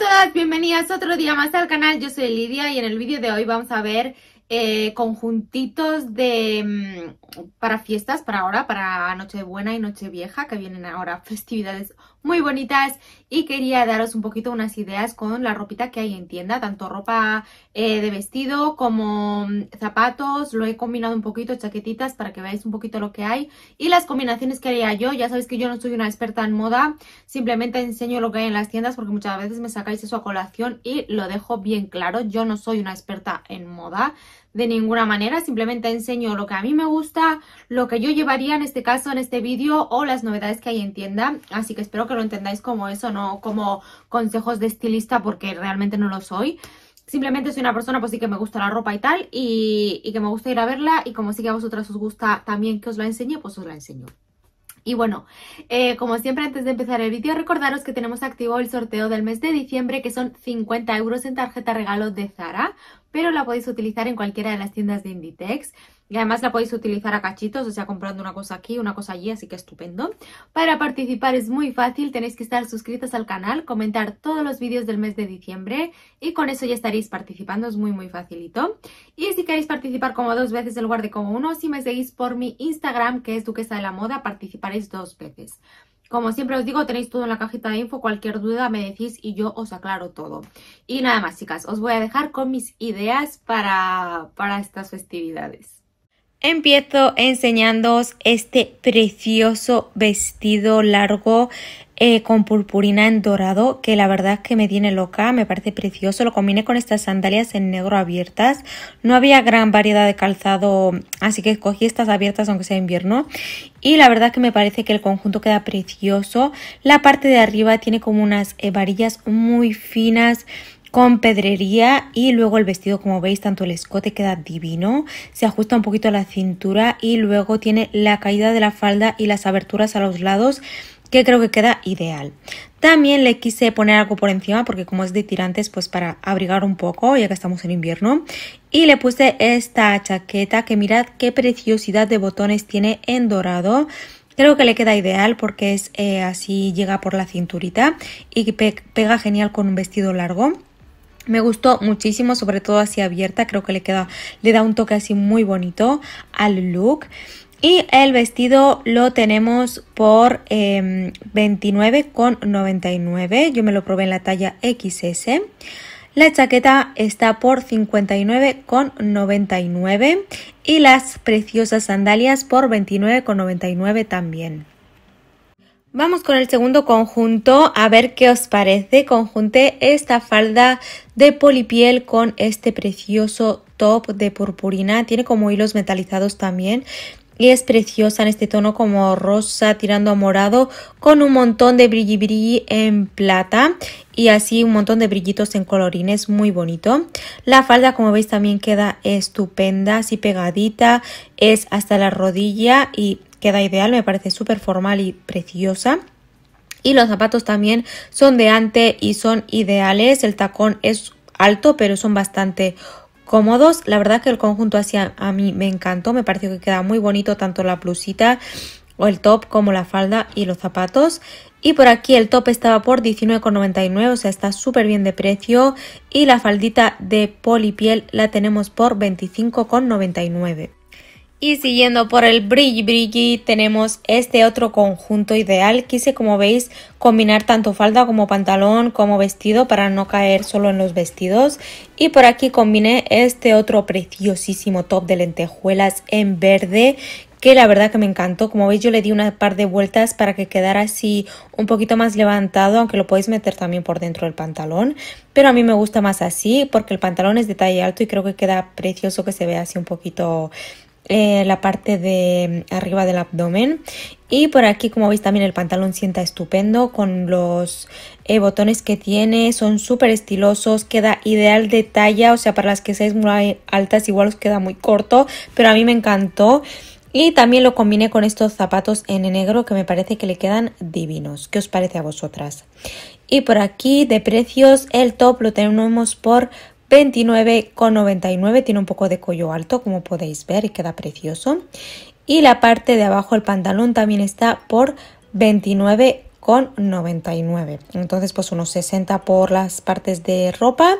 ¡Hola a todas, bienvenidas otro día más al canal. Yo soy Lidia y en el vídeo de hoy vamos a ver eh, conjuntitos de mm, para fiestas, para ahora, para Nochebuena y Nochevieja, que vienen ahora festividades muy bonitas y quería daros un poquito unas ideas con la ropita que hay en tienda, tanto ropa eh, de vestido como mm, zapatos, lo he combinado un poquito, chaquetitas para que veáis un poquito lo que hay y las combinaciones que haría yo, ya sabéis que yo no soy una experta en moda, simplemente enseño lo que hay en las tiendas porque muchas veces me sacáis eso a colación y lo dejo bien claro, yo no soy una experta en moda, de ninguna manera, simplemente enseño lo que a mí me gusta, lo que yo llevaría en este caso, en este vídeo o las novedades que hay en tienda, así que espero que lo entendáis como eso, no como consejos de estilista porque realmente no lo soy. Simplemente soy una persona pues sí que me gusta la ropa y tal y, que me gusta ir a verla y como sí que a vosotras os gusta también que os la enseñe, pues os la enseño. Y bueno, eh, como siempre antes de empezar el vídeo recordaros que tenemos activo el sorteo del mes de diciembre que son 50 euros en tarjeta regalo de Zara, pero la podéis utilizar en cualquiera de las tiendas de Inditex. Y además la podéis utilizar a cachitos, o sea, comprando una cosa aquí, una cosa allí, así que estupendo. Para participar es muy fácil, tenéis que estar suscritos al canal, comentar todos los vídeos del mes de diciembre y con eso ya estaréis participando, es muy muy facilito. Y si queréis participar como dos veces en lugar de como uno, si me seguís por mi Instagram, que es Duquesa de la Moda, participaréis dos veces. Como siempre os digo, tenéis todo en la cajita de info, cualquier duda me decís y yo os aclaro todo. Y nada más, chicas, os voy a dejar con mis ideas para, para estas festividades. Empiezo enseñándoos este precioso vestido largo eh, con purpurina en dorado que la verdad es que me tiene loca, me parece precioso. Lo combiné con estas sandalias en negro abiertas. No había gran variedad de calzado, así que escogí estas abiertas aunque sea invierno. Y la verdad es que me parece que el conjunto queda precioso. La parte de arriba tiene como unas eh, varillas muy finas con pedrería y luego el vestido como veis tanto el escote queda divino se ajusta un poquito a la cintura y luego tiene la caída de la falda y las aberturas a los lados que creo que queda ideal también le quise poner algo por encima porque como es de tirantes pues para abrigar un poco ya que estamos en invierno y le puse esta chaqueta que mirad qué preciosidad de botones tiene en dorado Creo que le queda ideal porque es eh, así llega por la cinturita y pega genial con un vestido largo. Me gustó muchísimo, sobre todo así abierta, creo que le queda, le da un toque así muy bonito al look. Y el vestido lo tenemos por eh, em, 29,99. Yo me lo probé en la talla XS. La chaqueta está por 59,99 y las preciosas sandalias por 29,99 también. Vamos con el segundo conjunto, a ver qué os parece. Conjunté esta falda de polipiel con este precioso top de purpurina. Tiene como hilos metalizados también y es preciosa en este tono como rosa tirando a morado con un montón de brilli en plata y así un montón de brillitos en colorines muy bonito la falda como veis también queda estupenda así pegadita es hasta la rodilla y queda ideal, me parece súper formal y preciosa. Y los zapatos también son de ante y son ideales. El tacón es alto, pero son bastante cómodos. La verdad que el conjunto así a, mí me encantó. Me pareció que queda muy bonito tanto la blusita o el top como la falda y los zapatos. Y por aquí el top estaba por 19,99, o sea, está súper bien de precio. Y la faldita de polipiel la tenemos por 25,99. Y siguiendo por el brilli brilli tenemos este otro conjunto ideal. Quise como veis combinar tanto falda como pantalón como vestido para no caer solo en los vestidos. Y por aquí combiné este otro preciosísimo top de lentejuelas en verde que la verdad que me encantó. Como veis yo le di una par de vueltas para que quedara así un poquito más levantado, aunque lo podéis meter también por dentro del pantalón. Pero a mí me gusta más así porque el pantalón es de talla alto y creo que queda precioso que se vea así un poquito eh, la parte de mm, arriba del abdomen y por aquí como veis también el pantalón sienta estupendo con los eh, botones que tiene, son súper estilosos, queda ideal de talla, o sea para las que seáis muy altas igual os queda muy corto, pero a mí me encantó. Y también lo combiné con estos zapatos en negro que me parece que le quedan divinos. ¿Qué os parece a vosotras? Y por aquí de precios el top lo tenemos por 29,99. Tiene un poco de cuello alto, como podéis ver, y queda precioso. Y la parte de abajo, el pantalón, también está por 29,99 entonces pues unos 60 por las partes de ropa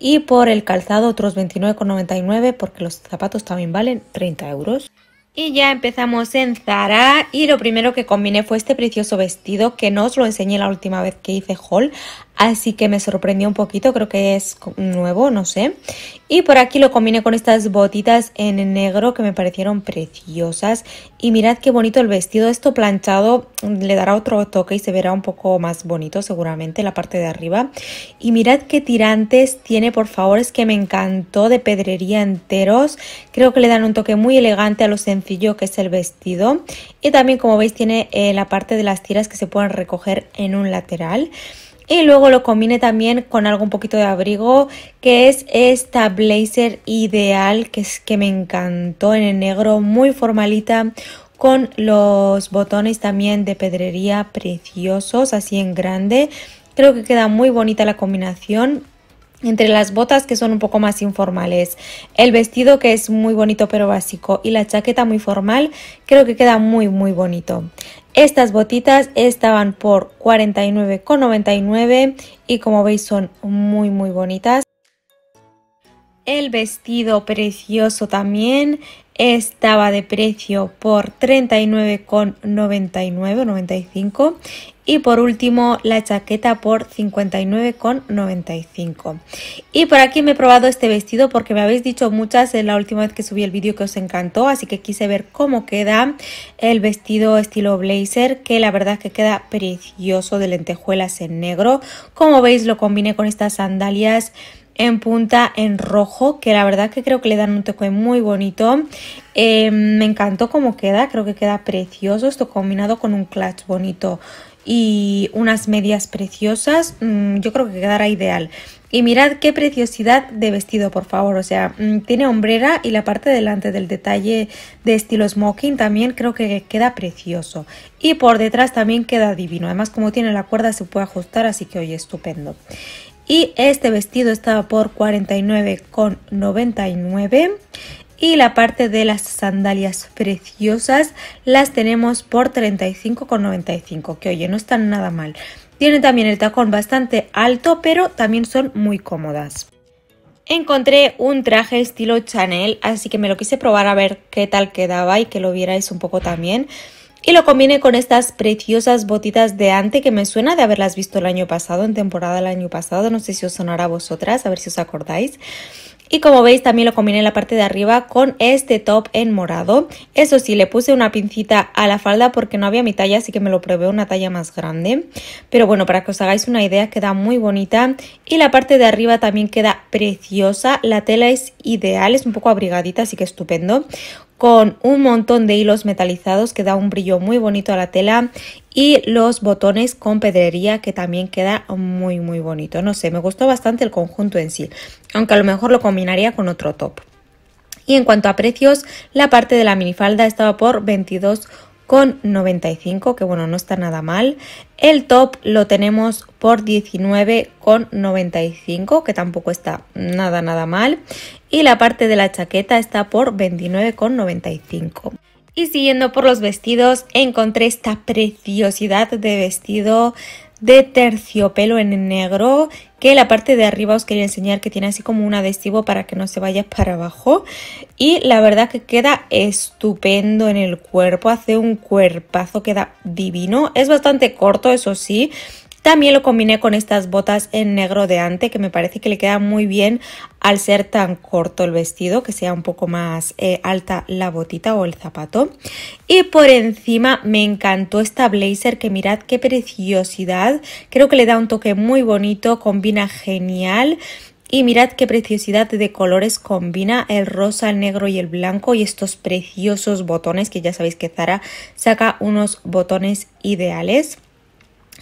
y por el calzado otros 29,99 porque los zapatos también valen 30 euros y ya empezamos en Zara y lo primero que combiné fue este precioso vestido que no os lo enseñé la última vez que hice haul así que me sorprendió un poquito, creo que es nuevo, no sé. Y por aquí lo combiné con estas botitas en negro que me parecieron preciosas. Y mirad qué bonito el vestido, esto planchado le dará otro toque y se verá un poco más bonito seguramente la parte de arriba. Y mirad qué tirantes tiene, por favor, es que me encantó de pedrería enteros. Creo que le dan un toque muy elegante a lo sencillo que es el vestido. Y también como veis tiene eh, la parte de las tiras que se pueden recoger en un lateral. Y luego lo combine también con algo un poquito de abrigo, que es esta blazer ideal, que es que me encantó en el negro, muy formalita, con los botones también de pedrería preciosos, así en grande. Creo que queda muy bonita la combinación entre las botas que son un poco más informales, el vestido que es muy bonito pero básico y la chaqueta muy formal, creo que queda muy muy bonito. Estas botitas estaban por 49,99 y como veis son muy muy bonitas. El vestido precioso también estaba de precio por 39,99 95 y por último la chaqueta por 59,95 y por aquí me he probado este vestido porque me habéis dicho muchas en la última vez que subí el vídeo que os encantó así que quise ver cómo queda el vestido estilo blazer que la verdad que queda precioso de lentejuelas en negro como veis lo combiné con estas sandalias en punta en rojo que la verdad que creo que le dan un toque muy bonito eh, me encantó cómo queda creo que queda precioso esto combinado con un clutch bonito y unas medias preciosas, mm, yo creo que quedará ideal. Y mirad qué preciosidad de vestido, por favor. O sea, mm, tiene hombrera y la parte delante del detalle de estilo smoking también creo que queda precioso. Y por detrás también queda divino. Además, como tiene la cuerda se puede ajustar, así que oye, estupendo. Y este vestido estaba por 49,99 y la parte de las sandalias preciosas las tenemos por 35,95 que oye no están nada mal tienen también el tacón bastante alto pero también son muy cómodas encontré un traje estilo Chanel así que me lo quise probar a ver qué tal quedaba y que lo vierais un poco también y lo combine con estas preciosas botitas de ante que me suena de haberlas visto el año pasado, en temporada el año pasado, no sé si os sonará a vosotras, a ver si os acordáis. Y como veis también lo combiné en la parte de arriba con este top en morado. Eso sí, le puse una pincita a la falda porque no había mi talla, así que me lo probé una talla más grande. Pero bueno, para que os hagáis una idea, queda muy bonita. Y la parte de arriba también queda preciosa. La tela es ideal, es un poco abrigadita, así que estupendo con un montón de hilos metalizados que da un brillo muy bonito a la tela y los botones con pedrería que también queda muy muy bonito. No sé, me gustó bastante el conjunto en sí, aunque a lo mejor lo combinaría con otro top. Y en cuanto a precios, la parte de la minifalda estaba por 22 con 95, que bueno, no está nada mal. El top lo tenemos por con 95 que tampoco está nada, nada mal. Y la parte de la chaqueta está por con 95 Y siguiendo por los vestidos, encontré esta preciosidad de vestido de terciopelo en negro que la parte de arriba os quería enseñar que tiene así como un adhesivo para que no se vaya para abajo y la verdad que queda estupendo en el cuerpo, hace un cuerpazo, queda divino, es bastante corto eso sí, también lo combiné con estas botas en negro de ante que me parece que le queda muy bien al ser tan corto el vestido, que sea un poco más eh, alta la botita o el zapato. Y por encima me encantó esta blazer que mirad qué preciosidad. Creo que le da un toque muy bonito, combina genial. Y mirad qué preciosidad de colores combina el rosa, el negro y el blanco y estos preciosos botones que ya sabéis que Zara saca unos botones ideales.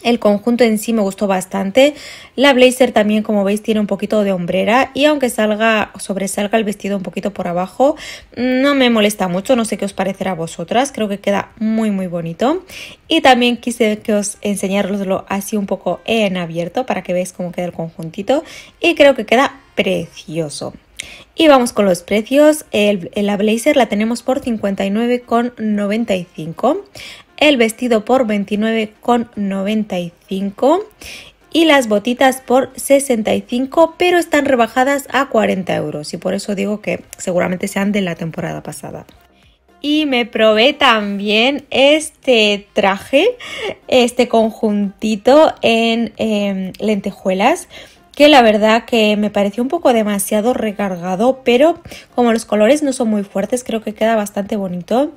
El conjunto en sí me gustó bastante. La blazer también, como veis, tiene un poquito de hombrera y aunque salga, sobresalga el vestido un poquito por abajo, no me molesta mucho, no sé qué os parecerá a vosotras. Creo que queda muy, muy bonito. Y también quise que os enseñaroslo así un poco en abierto para que veáis cómo queda el conjuntito y creo que queda precioso. Y vamos con los precios. la blazer la tenemos por 59,95 el vestido por 29,95 y las botitas por 65, pero están rebajadas a 40 euros y por eso digo que seguramente sean de la temporada pasada. Y me probé también este traje, este conjuntito en em, lentejuelas que la verdad que me pareció un poco demasiado recargado, pero como los colores no son muy fuertes, creo que queda bastante bonito.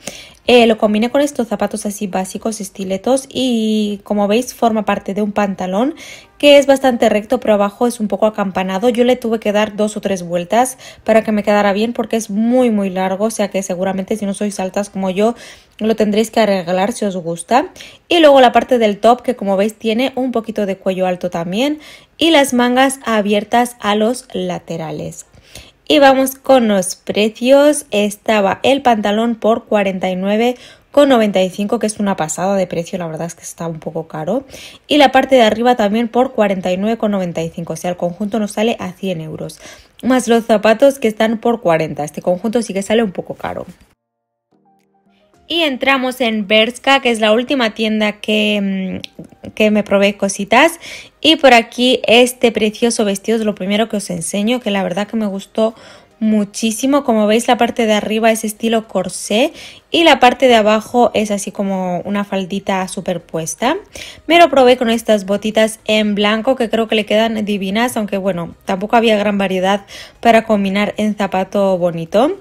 Eh, lo combiné con estos zapatos así básicos, estiletos y como veis forma parte de un pantalón que es bastante recto, pero abajo es un poco acampanado. Yo le tuve que dar dos o tres vueltas para que me quedara bien porque es muy muy largo, o sea que seguramente si no sois altas como yo lo tendréis que arreglar si os gusta. Y luego la parte del top que como veis tiene un poquito de cuello alto también y las mangas abiertas a los laterales. Y vamos con los precios. Estaba el pantalón por 49 95 que es una pasada de precio, la verdad es que está un poco caro. Y la parte de arriba también por 49,95, o sea, el conjunto nos sale a 100 euros. Más los zapatos que están por 40, este conjunto sí que sale un poco caro. Y entramos en Berska, que es la última tienda que, mm, que me probé cositas. Y por aquí este precioso vestido es lo primero que os enseño, que la verdad que me gustó muchísimo. Como veis la parte de arriba es estilo corsé y la parte de abajo es así como una faldita superpuesta. Me lo probé con estas botitas en blanco que creo que le quedan divinas, aunque bueno, tampoco había gran variedad para combinar en zapato bonito.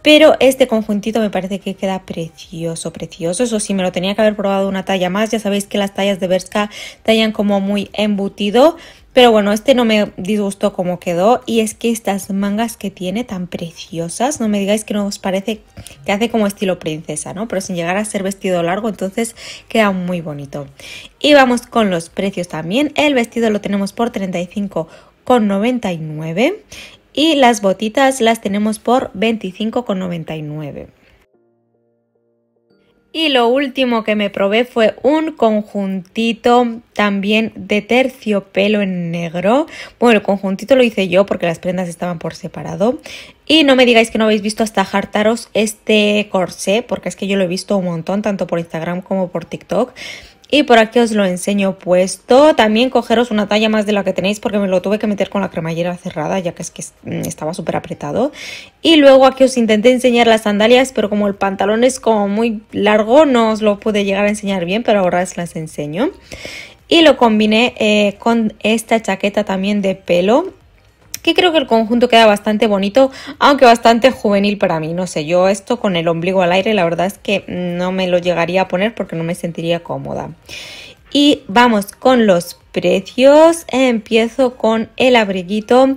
Pero este conjuntito me parece que queda precioso, precioso. Eso sí, me lo tenía que haber probado una talla más. Ya sabéis que las tallas de bershka tallan como muy embutido. Pero bueno, este no me disgustó como quedó y es que estas mangas que tiene tan preciosas, no me digáis que no os parece que hace como estilo princesa, ¿no? Pero sin llegar a ser vestido largo, entonces queda muy bonito. Y vamos con los precios también. El vestido lo tenemos por 35,99 y las botitas las tenemos por 25,99. Y lo último que me probé fue un conjuntito también de terciopelo en negro. Bueno, el conjuntito lo hice yo porque las prendas estaban por separado. Y no me digáis que no habéis visto hasta hartaros este corsé, porque es que yo lo he visto un montón, tanto por Instagram como por TikTok. Y por aquí os lo enseño puesto. También cogeros una talla más de la que tenéis porque me lo tuve que meter con la cremallera cerrada ya que es que mm, estaba súper apretado. Y luego aquí os intenté enseñar las sandalias, pero como el pantalón es como muy largo no os lo pude llegar a enseñar bien, pero ahora os las enseño. Y lo combiné eh, con esta chaqueta también de pelo que creo que el conjunto queda bastante bonito, aunque bastante juvenil para mí. No sé, yo esto con el ombligo al aire, la verdad es que no me lo llegaría a poner porque no me sentiría cómoda. Y vamos con los precios. Empiezo con el abriguito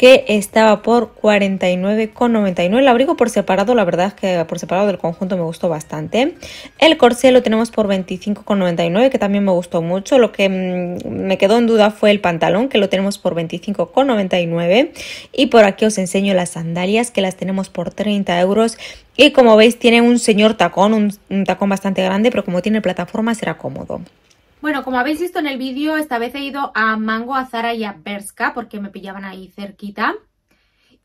que estaba por 49,99. El abrigo por separado, la verdad es que por separado del conjunto me gustó bastante. El corsé lo tenemos por 25,99, que también me gustó mucho. Lo que mm, me quedó en duda fue el pantalón, que lo tenemos por 25,99. Y por aquí os enseño las sandalias, que las tenemos por 30 euros. Y como veis, tiene un señor tacón, un, un tacón bastante grande, pero como tiene plataforma será cómodo. Bueno, como habéis visto en el vídeo, esta vez he ido a Mango, a Zara y a Berska porque me pillaban ahí cerquita.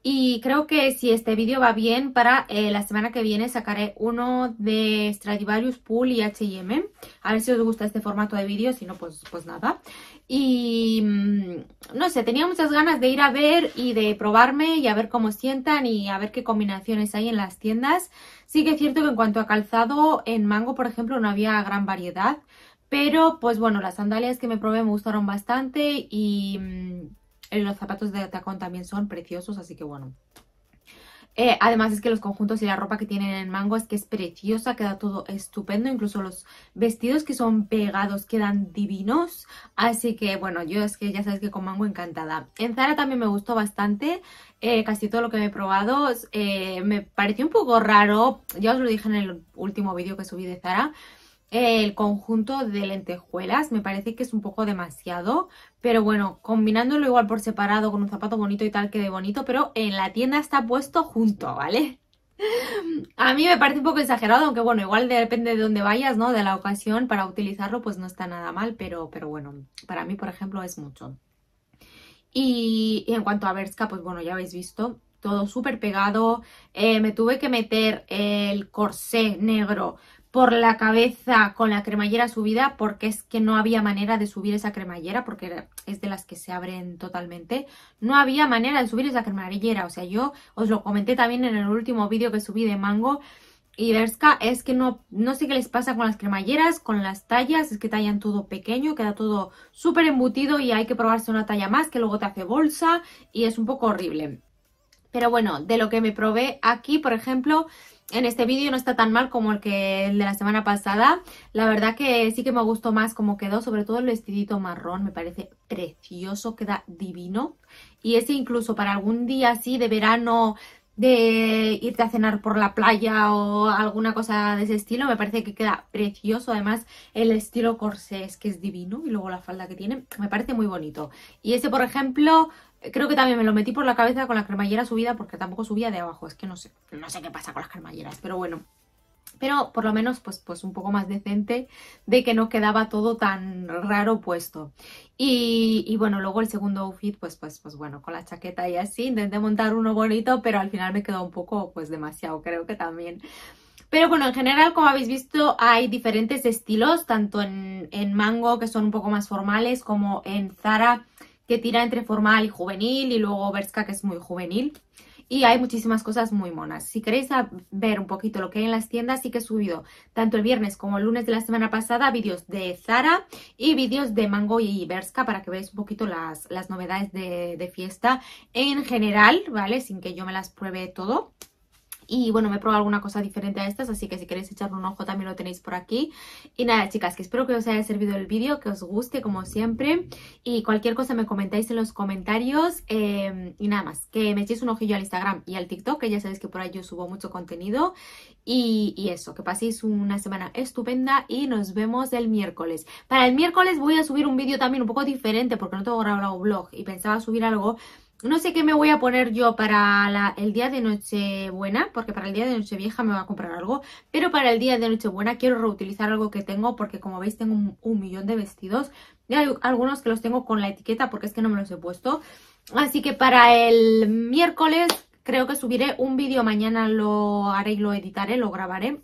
Y creo que si este vídeo va bien, para eh, la semana que viene sacaré uno de Stradivarius, Pool y H&M. A ver si os gusta este formato de vídeo, si no, pues, pues nada. Y mm, no sé, tenía muchas ganas de ir a ver y de probarme y a ver cómo sientan y a ver qué combinaciones hay en las tiendas. Sí que es cierto que en cuanto a calzado, en Mango, por ejemplo, no había gran variedad pero pues bueno, las sandalias que me probé me gustaron bastante y mm, los zapatos de tacón también son preciosos, así que bueno. Eh, además es que los conjuntos y la ropa que tienen en Mango es que es preciosa, queda todo estupendo, incluso los vestidos que son pegados quedan divinos, así que bueno, yo es que ya sabes que con Mango encantada. En Zara también me gustó bastante, eh, casi todo lo que me he probado, eh, me pareció un poco raro, ya os lo dije en el último vídeo que subí de Zara, el conjunto de lentejuelas. Me parece que es un poco demasiado, pero bueno, combinándolo igual por separado con un zapato bonito y tal quede bonito, pero en la tienda está puesto junto, ¿vale? A mí me parece un poco exagerado, aunque bueno, igual depende de dónde vayas, ¿no? De la ocasión para utilizarlo, pues no está nada mal, pero, pero bueno, para mí, por ejemplo, es mucho. Y, en cuanto a Berska, pues bueno, ya habéis visto, todo súper pegado. Eh, me tuve que meter el corsé negro por la cabeza con la cremallera subida porque es que no había manera de subir esa cremallera porque es de las que se abren totalmente. No había manera de subir esa cremallera. O sea, yo os lo comenté también en el último vídeo que subí de Mango y Berska es que no, no sé qué les pasa con las cremalleras, con las tallas, es que tallan todo pequeño, queda todo súper embutido y hay que probarse una talla más que luego te hace bolsa y es un poco horrible. Pero bueno, de lo que me probé aquí, por ejemplo, en este vídeo no está tan mal como el que el de la semana pasada. La verdad que sí que me gustó más como quedó, sobre todo el vestidito marrón, me parece precioso, queda divino. Y ese incluso para algún día así de verano de irte a cenar por la playa o alguna cosa de ese estilo, me parece que queda precioso, además el estilo corsés que es divino y luego la falda que tiene, me parece muy bonito. Y ese por ejemplo Creo que también me lo metí por la cabeza con la cremallera subida porque tampoco subía de abajo. Es que no sé, no sé qué pasa con las cremalleras, pero bueno. Pero por lo menos pues, pues un poco más decente de que no quedaba todo tan raro puesto. Y, bueno, luego el segundo outfit pues, pues, pues bueno, con la chaqueta y así. Intenté montar uno bonito, pero al final me quedó un poco pues demasiado, creo que también. Pero bueno, en general, como habéis visto, hay diferentes estilos, tanto en, en, Mango, que son un poco más formales, como en Zara, que tira entre formal y juvenil y luego Berska que es muy juvenil. Y hay muchísimas cosas muy monas. Si queréis ver un poquito lo que hay en las tiendas, sí que he subido tanto el viernes como el lunes de la semana pasada vídeos de Zara y vídeos de Mango y Berska para que veáis un poquito las, las novedades de, de fiesta en general, ¿vale? Sin que yo me las pruebe todo. Y bueno, me he probado alguna cosa diferente a estas, así que si queréis echarle un ojo también lo tenéis por aquí. Y nada, chicas, que espero que os haya servido el vídeo, que os guste como siempre. Y cualquier cosa me comentáis en los comentarios. Em, y nada más, que me echéis un ojillo al Instagram y al TikTok, que ya sabéis que por ahí yo subo mucho contenido. Y, eso, que paséis una semana estupenda y nos vemos el miércoles. Para el miércoles voy a subir un vídeo también un poco diferente porque no tengo grabado blog y pensaba subir algo no sé qué me voy a poner yo para el día de Nochebuena, porque para el día de Nochevieja me voy a comprar algo, pero para el día de Nochebuena quiero reutilizar algo que tengo, porque como veis tengo un, un millón de vestidos, y hay algunos que los tengo con la etiqueta porque es que no me los he puesto. Así que para el miércoles creo que subiré un vídeo, mañana lo haré y lo editaré, lo grabaré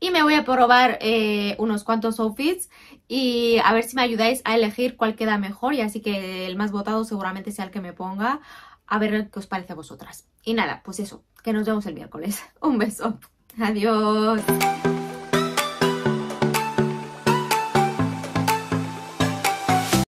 y me voy a probar eh, unos cuantos outfits y a ver si me ayudáis a elegir cuál queda mejor. Y así que el más votado seguramente sea el que me ponga. A ver qué os parece a vosotras. Y nada, pues eso, que nos vemos el miércoles. Un beso. Adiós.